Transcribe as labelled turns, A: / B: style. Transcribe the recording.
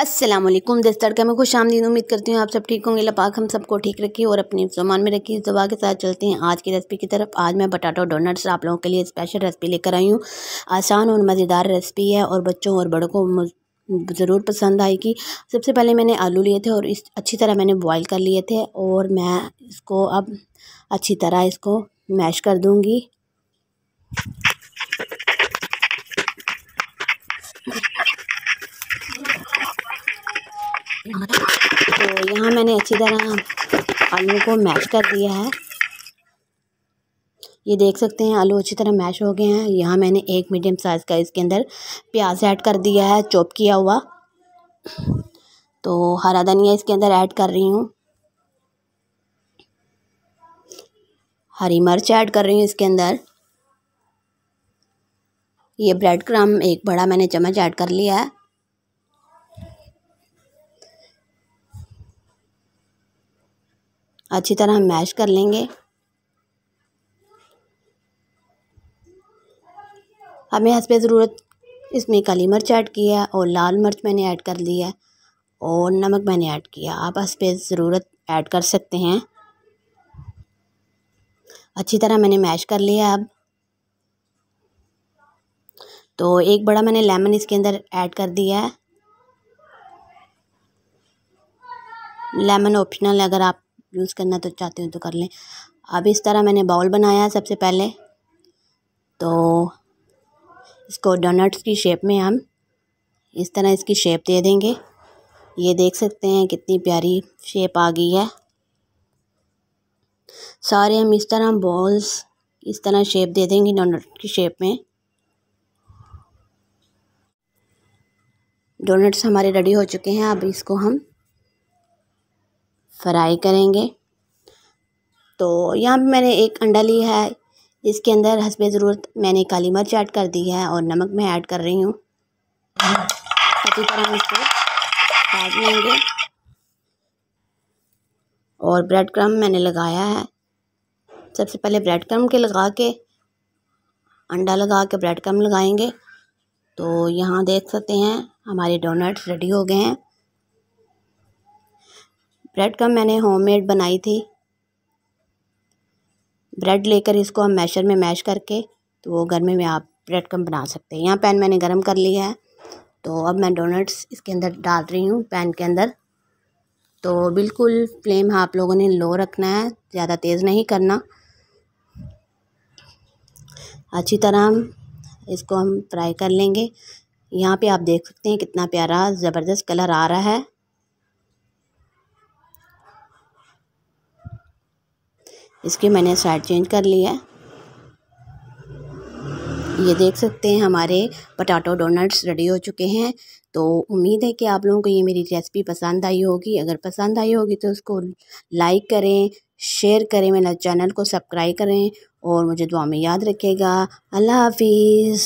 A: असलम दस तड़का में खुश आमदीन उम्मीद करती हूँ आप सब ठीक होंगे लपाक हम सबको ठीक रखिए और अपने सामान में रखिए इस दवा के साथ चलते हैं आज की रेसिपी की तरफ आज मैं बटाटो डोनट्स आप लोगों के लिए स्पेशल रेसिपी लेकर आई हूँ आसान और मज़ेदार रेसिपी है और बच्चों और बड़ों को ज़रूर पसंद आएगी सबसे पहले मैंने आलू लिए थे और इस अच्छी तरह मैंने बॉयल कर लिए थे और मैं इसको अब अच्छी तरह इसको मैश कर दूँगी यहाँ मैंने अच्छी तरह आलू को मैश कर दिया है ये देख सकते हैं आलू अच्छी तरह मैश हो गए हैं यहाँ मैंने एक मीडियम साइज़ का इसके अंदर प्याज ऐड कर दिया है चॉप किया हुआ तो हरा धनिया इसके अंदर ऐड कर रही हूँ हरी मिर्च ऐड कर रही हूँ इसके अंदर ये ब्रेड क्रम एक बड़ा मैंने चम्मच ऐड कर लिया है अच्छी तरह मैश कर लेंगे हमें पे ज़रूरत इसमें काली मिर्च ऐड की है और लाल मिर्च मैंने ऐड कर ली है और नमक मैंने ऐड किया आप हंसपे ज़रूरत ऐड कर सकते हैं अच्छी तरह मैंने मैश कर लिया अब तो एक बड़ा मैंने लेमन इसके अंदर ऐड कर दिया है लेमन ऑप्शनल अगर आप यूज़ करना तो चाहते हो तो कर लें अब इस तरह मैंने बाउल बनाया है सबसे पहले तो इसको डोनट्स की शेप में हम इस तरह इसकी शेप दे देंगे ये देख सकते हैं कितनी प्यारी शेप आ गई है सारे हम इस तरह बॉल्स इस तरह शेप दे देंगे डोनट की शेप में डोनट्स हमारे रेडी हो चुके हैं अब इसको हम फ्राई करेंगे तो यहाँ पे मैंने एक अंडा लिया है इसके अंदर हंसब ज़रूरत मैंने काली मिर्च ऐड कर दी है और नमक मैं ऐड कर रही हूँ अच्छी तरह इसको काट लेंगे और ब्रेड क्रम मैंने लगाया है सबसे पहले ब्रेड क्रम के लगा के अंडा लगा के ब्रेड क्रम लगाएंगे तो यहाँ देख सकते हैं हमारे डोनट्स रेडी हो गए हैं ब्रेड का मैंने होममेड बनाई थी ब्रेड लेकर इसको हम मैशर में मैश करके तो वो गर्मी में आप ब्रेड कम बना सकते हैं यहाँ पैन मैंने गर्म कर लिया है तो अब मैं डोनट्स इसके अंदर डाल रही हूँ पैन के अंदर तो बिल्कुल फ्लेम आप लोगों ने लो रखना है ज़्यादा तेज़ नहीं करना अच्छी तरह हम इसको हम फ्राई कर लेंगे यहाँ पे आप देख सकते हैं कितना प्यारा ज़बरदस्त कलर आ रहा है इसकी मैंने साइड चेंज कर लिया है ये देख सकते हैं हमारे पटाटो डोनट्स रेडी हो चुके हैं तो उम्मीद है कि आप लोगों को ये मेरी रेसिपी पसंद आई होगी अगर पसंद आई होगी तो उसको लाइक करें शेयर करें मेरा चैनल को सब्सक्राइब करें और मुझे दुआ में याद रखेगा अल्लाह हाफिज़